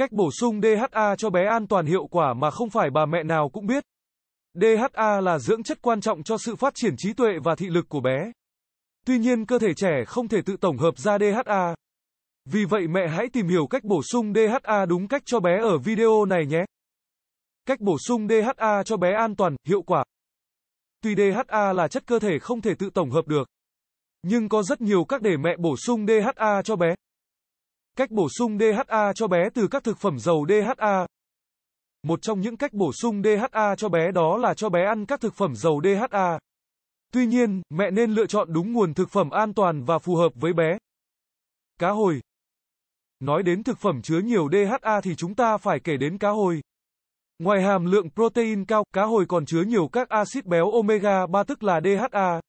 Cách bổ sung DHA cho bé an toàn hiệu quả mà không phải bà mẹ nào cũng biết. DHA là dưỡng chất quan trọng cho sự phát triển trí tuệ và thị lực của bé. Tuy nhiên cơ thể trẻ không thể tự tổng hợp ra DHA. Vì vậy mẹ hãy tìm hiểu cách bổ sung DHA đúng cách cho bé ở video này nhé. Cách bổ sung DHA cho bé an toàn, hiệu quả. Tuy DHA là chất cơ thể không thể tự tổng hợp được, nhưng có rất nhiều các để mẹ bổ sung DHA cho bé. Cách bổ sung DHA cho bé từ các thực phẩm giàu DHA. Một trong những cách bổ sung DHA cho bé đó là cho bé ăn các thực phẩm giàu DHA. Tuy nhiên, mẹ nên lựa chọn đúng nguồn thực phẩm an toàn và phù hợp với bé. Cá hồi. Nói đến thực phẩm chứa nhiều DHA thì chúng ta phải kể đến cá hồi. Ngoài hàm lượng protein cao, cá hồi còn chứa nhiều các axit béo omega 3 tức là DHA.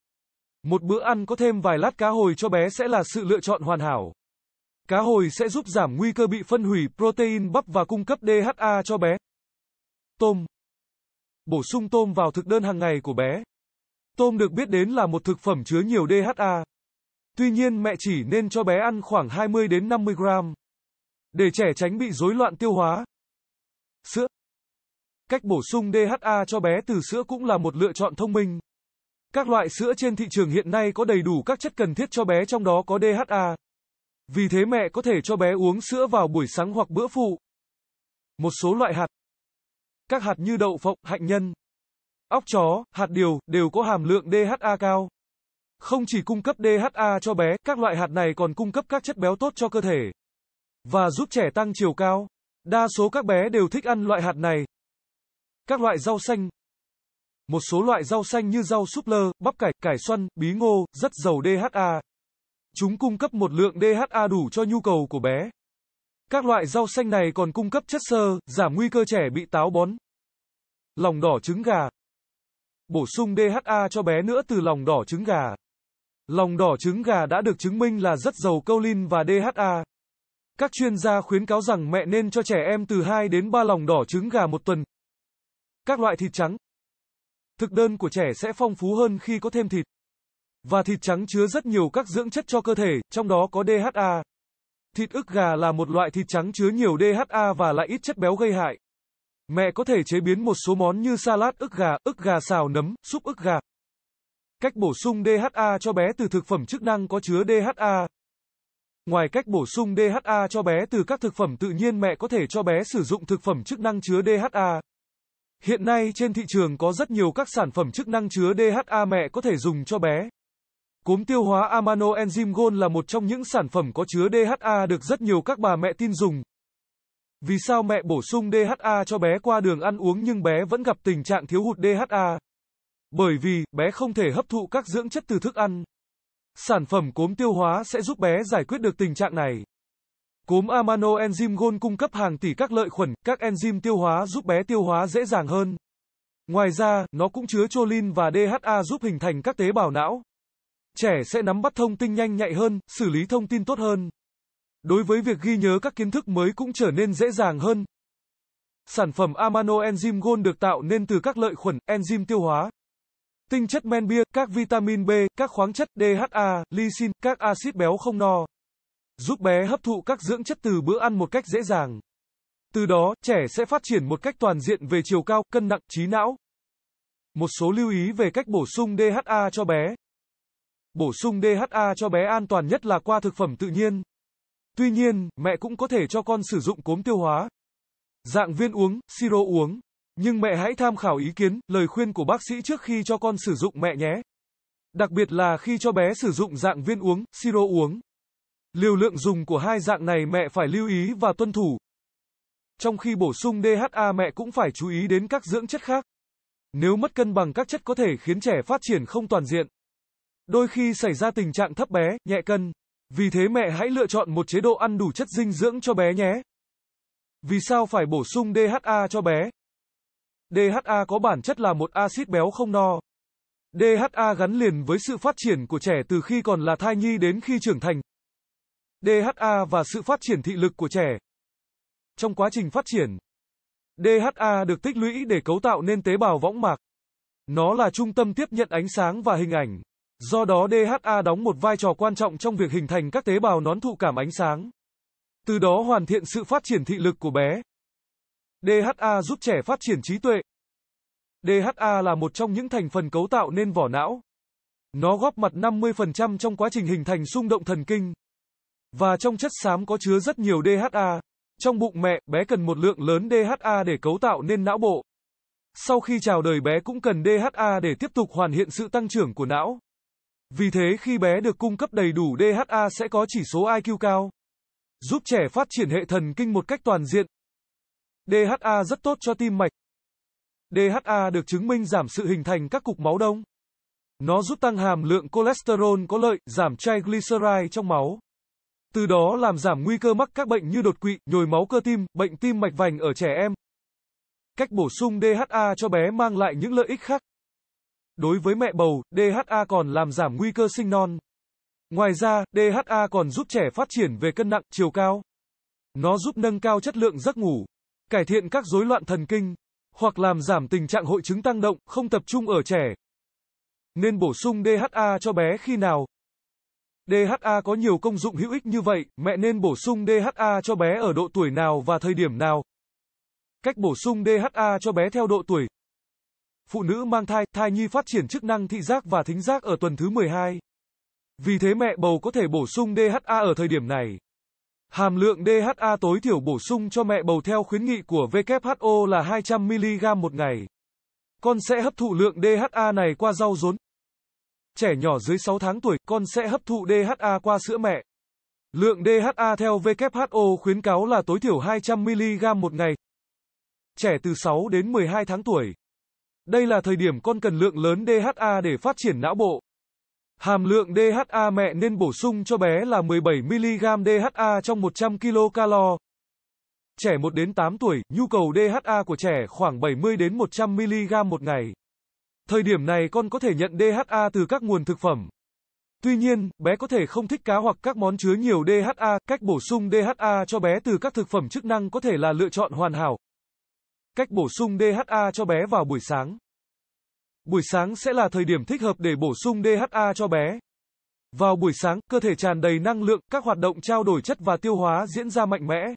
Một bữa ăn có thêm vài lát cá hồi cho bé sẽ là sự lựa chọn hoàn hảo. Cá hồi sẽ giúp giảm nguy cơ bị phân hủy protein bắp và cung cấp DHA cho bé. Tôm Bổ sung tôm vào thực đơn hàng ngày của bé. Tôm được biết đến là một thực phẩm chứa nhiều DHA. Tuy nhiên mẹ chỉ nên cho bé ăn khoảng 20 đến 50 gram để trẻ tránh bị rối loạn tiêu hóa. Sữa Cách bổ sung DHA cho bé từ sữa cũng là một lựa chọn thông minh. Các loại sữa trên thị trường hiện nay có đầy đủ các chất cần thiết cho bé trong đó có DHA. Vì thế mẹ có thể cho bé uống sữa vào buổi sáng hoặc bữa phụ. Một số loại hạt. Các hạt như đậu phộng, hạnh nhân, óc chó, hạt điều đều có hàm lượng DHA cao. Không chỉ cung cấp DHA cho bé, các loại hạt này còn cung cấp các chất béo tốt cho cơ thể và giúp trẻ tăng chiều cao. Đa số các bé đều thích ăn loại hạt này. Các loại rau xanh Một số loại rau xanh như rau súp lơ, bắp cải, cải xoăn, bí ngô, rất giàu DHA. Chúng cung cấp một lượng DHA đủ cho nhu cầu của bé. Các loại rau xanh này còn cung cấp chất xơ, giảm nguy cơ trẻ bị táo bón. Lòng đỏ trứng gà. Bổ sung DHA cho bé nữa từ lòng đỏ trứng gà. Lòng đỏ trứng gà đã được chứng minh là rất giàu colin và DHA. Các chuyên gia khuyến cáo rằng mẹ nên cho trẻ em từ 2 đến 3 lòng đỏ trứng gà một tuần. Các loại thịt trắng. Thực đơn của trẻ sẽ phong phú hơn khi có thêm thịt. Và thịt trắng chứa rất nhiều các dưỡng chất cho cơ thể, trong đó có DHA. Thịt ức gà là một loại thịt trắng chứa nhiều DHA và lại ít chất béo gây hại. Mẹ có thể chế biến một số món như salad ức gà, ức gà xào nấm, súp ức gà. Cách bổ sung DHA cho bé từ thực phẩm chức năng có chứa DHA. Ngoài cách bổ sung DHA cho bé từ các thực phẩm tự nhiên mẹ có thể cho bé sử dụng thực phẩm chức năng chứa DHA. Hiện nay trên thị trường có rất nhiều các sản phẩm chức năng chứa DHA mẹ có thể dùng cho bé. Cúm tiêu hóa Amano Enzyme Gold là một trong những sản phẩm có chứa DHA được rất nhiều các bà mẹ tin dùng. Vì sao mẹ bổ sung DHA cho bé qua đường ăn uống nhưng bé vẫn gặp tình trạng thiếu hụt DHA? Bởi vì bé không thể hấp thụ các dưỡng chất từ thức ăn. Sản phẩm cốm tiêu hóa sẽ giúp bé giải quyết được tình trạng này. Cốm Amano Enzyme Gold cung cấp hàng tỷ các lợi khuẩn, các enzyme tiêu hóa giúp bé tiêu hóa dễ dàng hơn. Ngoài ra, nó cũng chứa choline và DHA giúp hình thành các tế bào não trẻ sẽ nắm bắt thông tin nhanh nhạy hơn, xử lý thông tin tốt hơn. Đối với việc ghi nhớ các kiến thức mới cũng trở nên dễ dàng hơn. Sản phẩm Amano Enzyme Gold được tạo nên từ các lợi khuẩn, enzyme tiêu hóa, tinh chất men bia, các vitamin B, các khoáng chất DHA, lysine, các axit béo không no, giúp bé hấp thụ các dưỡng chất từ bữa ăn một cách dễ dàng. Từ đó, trẻ sẽ phát triển một cách toàn diện về chiều cao, cân nặng, trí não. Một số lưu ý về cách bổ sung DHA cho bé. Bổ sung DHA cho bé an toàn nhất là qua thực phẩm tự nhiên. Tuy nhiên, mẹ cũng có thể cho con sử dụng cốm tiêu hóa. Dạng viên uống, siro uống. Nhưng mẹ hãy tham khảo ý kiến, lời khuyên của bác sĩ trước khi cho con sử dụng mẹ nhé. Đặc biệt là khi cho bé sử dụng dạng viên uống, siro uống. Liều lượng dùng của hai dạng này mẹ phải lưu ý và tuân thủ. Trong khi bổ sung DHA mẹ cũng phải chú ý đến các dưỡng chất khác. Nếu mất cân bằng các chất có thể khiến trẻ phát triển không toàn diện. Đôi khi xảy ra tình trạng thấp bé, nhẹ cân. Vì thế mẹ hãy lựa chọn một chế độ ăn đủ chất dinh dưỡng cho bé nhé. Vì sao phải bổ sung DHA cho bé? DHA có bản chất là một axit béo không no. DHA gắn liền với sự phát triển của trẻ từ khi còn là thai nhi đến khi trưởng thành. DHA và sự phát triển thị lực của trẻ. Trong quá trình phát triển, DHA được tích lũy để cấu tạo nên tế bào võng mạc. Nó là trung tâm tiếp nhận ánh sáng và hình ảnh. Do đó DHA đóng một vai trò quan trọng trong việc hình thành các tế bào nón thụ cảm ánh sáng. Từ đó hoàn thiện sự phát triển thị lực của bé. DHA giúp trẻ phát triển trí tuệ. DHA là một trong những thành phần cấu tạo nên vỏ não. Nó góp mặt 50% trong quá trình hình thành xung động thần kinh. Và trong chất xám có chứa rất nhiều DHA. Trong bụng mẹ, bé cần một lượng lớn DHA để cấu tạo nên não bộ. Sau khi chào đời bé cũng cần DHA để tiếp tục hoàn thiện sự tăng trưởng của não. Vì thế khi bé được cung cấp đầy đủ DHA sẽ có chỉ số IQ cao, giúp trẻ phát triển hệ thần kinh một cách toàn diện. DHA rất tốt cho tim mạch. DHA được chứng minh giảm sự hình thành các cục máu đông. Nó giúp tăng hàm lượng cholesterol có lợi, giảm triglyceride trong máu. Từ đó làm giảm nguy cơ mắc các bệnh như đột quỵ, nhồi máu cơ tim, bệnh tim mạch vành ở trẻ em. Cách bổ sung DHA cho bé mang lại những lợi ích khác. Đối với mẹ bầu, DHA còn làm giảm nguy cơ sinh non. Ngoài ra, DHA còn giúp trẻ phát triển về cân nặng, chiều cao. Nó giúp nâng cao chất lượng giấc ngủ, cải thiện các rối loạn thần kinh, hoặc làm giảm tình trạng hội chứng tăng động, không tập trung ở trẻ. Nên bổ sung DHA cho bé khi nào? DHA có nhiều công dụng hữu ích như vậy, mẹ nên bổ sung DHA cho bé ở độ tuổi nào và thời điểm nào? Cách bổ sung DHA cho bé theo độ tuổi Phụ nữ mang thai, thai nhi phát triển chức năng thị giác và thính giác ở tuần thứ 12. Vì thế mẹ bầu có thể bổ sung DHA ở thời điểm này. Hàm lượng DHA tối thiểu bổ sung cho mẹ bầu theo khuyến nghị của WHO là 200mg một ngày. Con sẽ hấp thụ lượng DHA này qua rau rốn. Trẻ nhỏ dưới 6 tháng tuổi, con sẽ hấp thụ DHA qua sữa mẹ. Lượng DHA theo WHO khuyến cáo là tối thiểu 200mg một ngày. Trẻ từ 6 đến 12 tháng tuổi, đây là thời điểm con cần lượng lớn DHA để phát triển não bộ. Hàm lượng DHA mẹ nên bổ sung cho bé là 17mg DHA trong 100 kcal. Trẻ 1 đến 8 tuổi, nhu cầu DHA của trẻ khoảng 70 đến 100mg một ngày. Thời điểm này con có thể nhận DHA từ các nguồn thực phẩm. Tuy nhiên, bé có thể không thích cá hoặc các món chứa nhiều DHA, cách bổ sung DHA cho bé từ các thực phẩm chức năng có thể là lựa chọn hoàn hảo. Cách bổ sung DHA cho bé vào buổi sáng. Buổi sáng sẽ là thời điểm thích hợp để bổ sung DHA cho bé. Vào buổi sáng, cơ thể tràn đầy năng lượng, các hoạt động trao đổi chất và tiêu hóa diễn ra mạnh mẽ.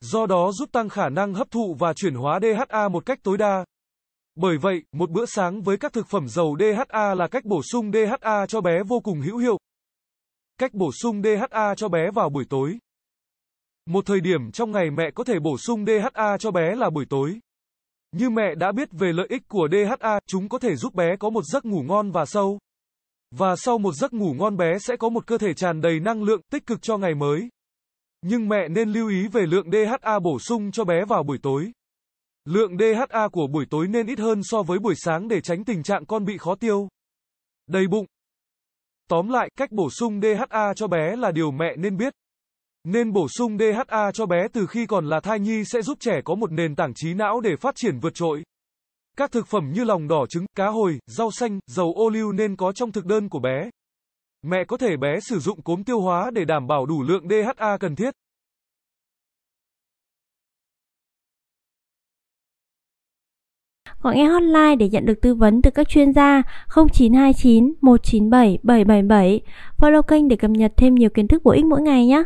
Do đó giúp tăng khả năng hấp thụ và chuyển hóa DHA một cách tối đa. Bởi vậy, một bữa sáng với các thực phẩm giàu DHA là cách bổ sung DHA cho bé vô cùng hữu hiệu. Cách bổ sung DHA cho bé vào buổi tối. Một thời điểm trong ngày mẹ có thể bổ sung DHA cho bé là buổi tối. Như mẹ đã biết về lợi ích của DHA, chúng có thể giúp bé có một giấc ngủ ngon và sâu. Và sau một giấc ngủ ngon bé sẽ có một cơ thể tràn đầy năng lượng tích cực cho ngày mới. Nhưng mẹ nên lưu ý về lượng DHA bổ sung cho bé vào buổi tối. Lượng DHA của buổi tối nên ít hơn so với buổi sáng để tránh tình trạng con bị khó tiêu, đầy bụng. Tóm lại, cách bổ sung DHA cho bé là điều mẹ nên biết. Nên bổ sung DHA cho bé từ khi còn là thai nhi sẽ giúp trẻ có một nền tảng trí não để phát triển vượt trội. Các thực phẩm như lòng đỏ trứng, cá hồi, rau xanh, dầu ô liu nên có trong thực đơn của bé. Mẹ có thể bé sử dụng cốm tiêu hóa để đảm bảo đủ lượng DHA cần thiết. Gọi nghe hotline để nhận được tư vấn từ các chuyên gia 0929 197 777. Follow kênh để cập nhật thêm nhiều kiến thức bổ ích mỗi ngày nhé.